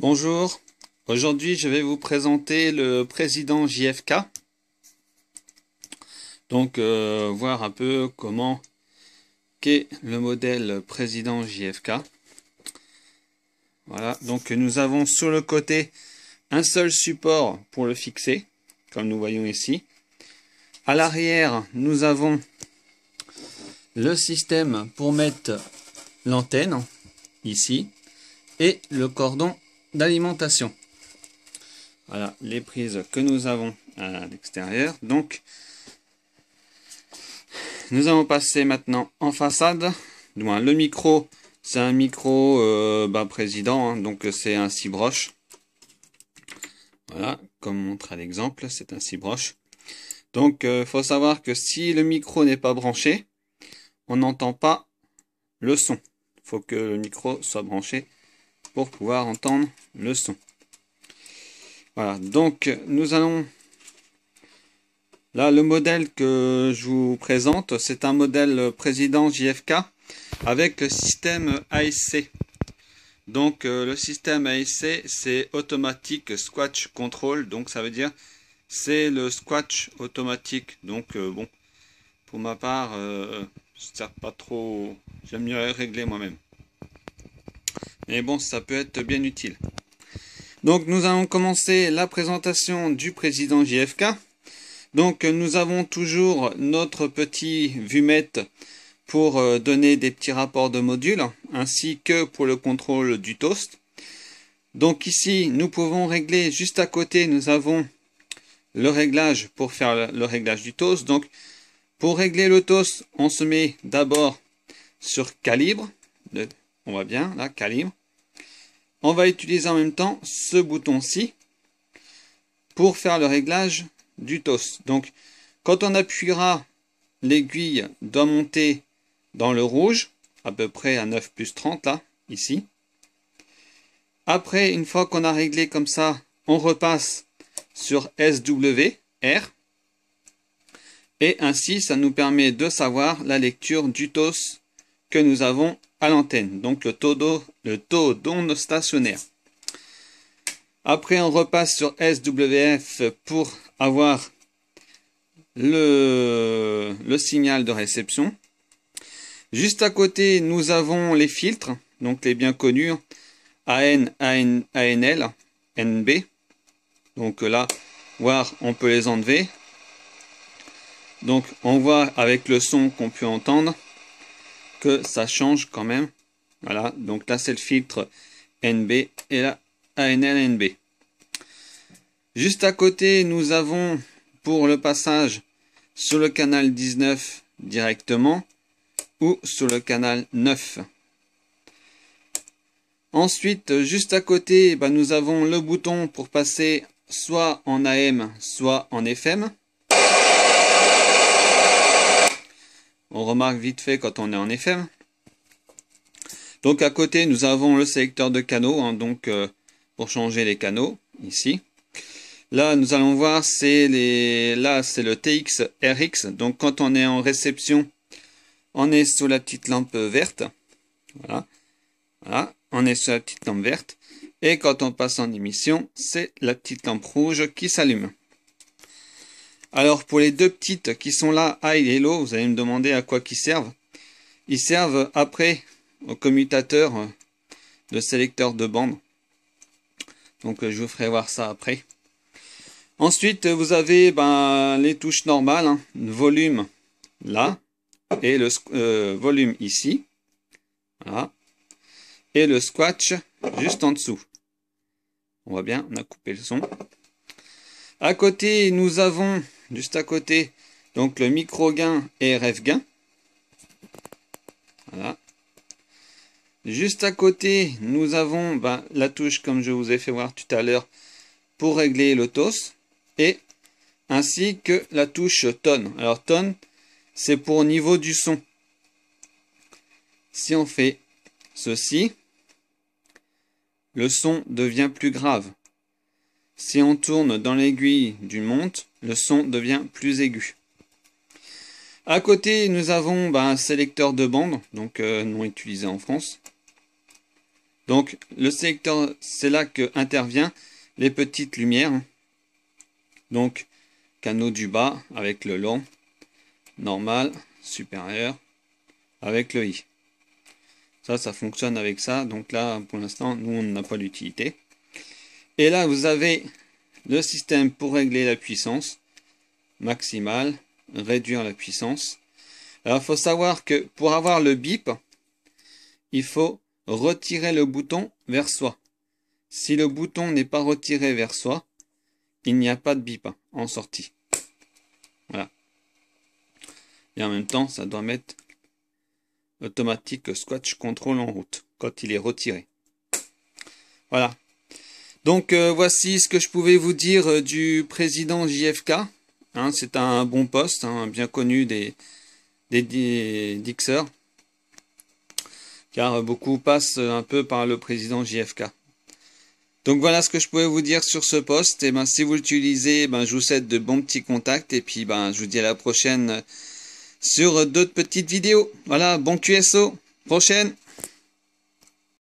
Bonjour, aujourd'hui je vais vous présenter le président JFK. Donc euh, voir un peu comment qu'est le modèle président JFK. Voilà, donc nous avons sur le côté un seul support pour le fixer, comme nous voyons ici. À l'arrière, nous avons le système pour mettre l'antenne, ici, et le cordon d'alimentation. Voilà les prises que nous avons à l'extérieur. Donc, nous allons passer maintenant en façade. le micro, c'est un micro euh, bas président, hein, donc c'est un six broches. Voilà, comme montre à l'exemple, c'est un six broches. Donc, il euh, faut savoir que si le micro n'est pas branché, on n'entend pas le son. Il faut que le micro soit branché pour pouvoir entendre le son. Voilà, donc nous allons... Là, le modèle que je vous présente, c'est un modèle président JFK avec euh, le système ASC. Donc le système ASC, c'est Automatic Squatch Control, donc ça veut dire c'est le squatch automatique. Donc euh, bon, pour ma part, je euh, ne pas trop, j'aime mieux régler moi-même. Mais bon, ça peut être bien utile. Donc nous allons commencer la présentation du président JFK. Donc nous avons toujours notre petit vumette pour euh, donner des petits rapports de modules, ainsi que pour le contrôle du toast. Donc ici, nous pouvons régler, juste à côté, nous avons le réglage pour faire le réglage du toast. Donc pour régler le toast, on se met d'abord sur calibre. On voit bien, là, calibre on va utiliser en même temps ce bouton-ci pour faire le réglage du TOS. Donc, quand on appuiera, l'aiguille doit monter dans le rouge, à peu près à 9 plus 30 là, ici. Après, une fois qu'on a réglé comme ça, on repasse sur SWR. Et ainsi, ça nous permet de savoir la lecture du TOS que nous avons l'antenne, donc le taux d'onde stationnaire. Après, on repasse sur SWF pour avoir le, signal de réception. Juste à côté, nous avons les filtres, donc les bien connus, AN, AN ANL, NB. Donc là, voir, on peut les enlever. Donc on voit avec le son qu'on peut entendre que ça change quand même. Voilà, donc là c'est le filtre NB et là NB. Juste à côté, nous avons pour le passage sur le canal 19 directement ou sur le canal 9. Ensuite, juste à côté, bah, nous avons le bouton pour passer soit en AM, soit en FM. On remarque vite fait quand on est en FM. Donc à côté, nous avons le sélecteur de canaux, hein, donc euh, pour changer les canaux, ici. Là, nous allons voir, c'est les... là, c'est le TX RX. Donc, quand on est en réception, on est sous la petite lampe verte. Voilà. Voilà. On est sous la petite lampe verte. Et quand on passe en émission, c'est la petite lampe rouge qui s'allume. Alors pour les deux petites qui sont là, high et low, vous allez me demander à quoi qui servent. Ils servent après au commutateur de sélecteur de bande. Donc euh, je vous ferai voir ça après. Ensuite, vous avez ben, les touches normales, hein. volume là, et le euh, volume ici, voilà, et le squatch juste en dessous. On voit bien, on a coupé le son. À côté, nous avons juste à côté, donc le micro gain et RF gain. Voilà. Juste à côté, nous avons bah, la touche, comme je vous ai fait voir tout à l'heure, pour régler le TOS, et ainsi que la touche tonne. Alors tonne, c'est pour niveau du son. Si on fait ceci, le son devient plus grave. Si on tourne dans l'aiguille du monte, le son devient plus aigu. À côté, nous avons bah, un sélecteur de bande, donc euh, non utilisé en France. Donc le sélecteur, c'est là que intervient les petites lumières. Donc canaux du bas avec le long, normal, supérieur, avec le i. Ça, ça fonctionne avec ça. Donc là, pour l'instant, nous, on n'a pas d'utilité. Et là, vous avez le système pour régler la puissance maximale, réduire la puissance. Alors, il faut savoir que pour avoir le bip, il faut retirer le bouton vers soi. Si le bouton n'est pas retiré vers soi, il n'y a pas de bip en sortie. Voilà. Et en même temps, ça doit mettre automatique Squatch Control en route quand il est retiré. Voilà, donc euh, voici ce que je pouvais vous dire euh, du président JFK. Hein, c'est un bon poste, hein, bien connu des, Dixers, car beaucoup passent un peu par le président JFK. Donc voilà ce que je pouvais vous dire sur ce poste. Et eh ben si vous l'utilisez, ben je vous souhaite de bons petits contacts et puis ben je vous dis à la prochaine sur d'autres petites vidéos. Voilà, bon QSO, prochaine.